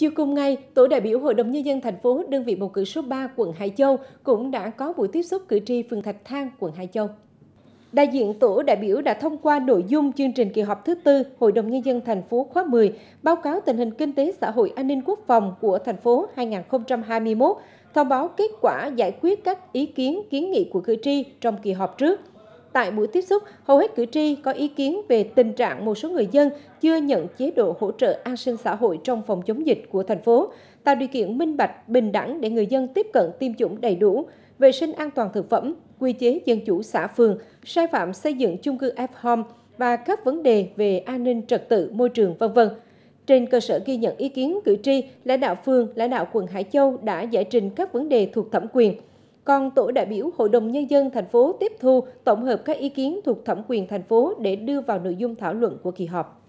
Chiều cùng ngày, tổ đại biểu Hội đồng Nhân dân thành phố đơn vị bầu cử số 3 quận Hải Châu cũng đã có buổi tiếp xúc cử tri phường Thạch Thang, quận Hải Châu. Đại diện tổ đại biểu đã thông qua nội dung chương trình kỳ họp thứ tư Hội đồng Nhân dân thành phố khóa 10, báo cáo tình hình kinh tế xã hội an ninh quốc phòng của thành phố 2021, thông báo kết quả giải quyết các ý kiến kiến nghị của cử tri trong kỳ họp trước. Tại buổi tiếp xúc, hầu hết cử tri có ý kiến về tình trạng một số người dân chưa nhận chế độ hỗ trợ an sinh xã hội trong phòng chống dịch của thành phố, tạo điều kiện minh bạch, bình đẳng để người dân tiếp cận tiêm chủng đầy đủ, vệ sinh an toàn thực phẩm, quy chế dân chủ xã phường, sai phạm xây dựng chung cư F-Home và các vấn đề về an ninh trật tự, môi trường, v.v. Trên cơ sở ghi nhận ý kiến cử tri, lãnh đạo phường, lãnh đạo quận Hải Châu đã giải trình các vấn đề thuộc thẩm quyền – còn tổ đại biểu Hội đồng Nhân dân thành phố tiếp thu tổng hợp các ý kiến thuộc thẩm quyền thành phố để đưa vào nội dung thảo luận của kỳ họp.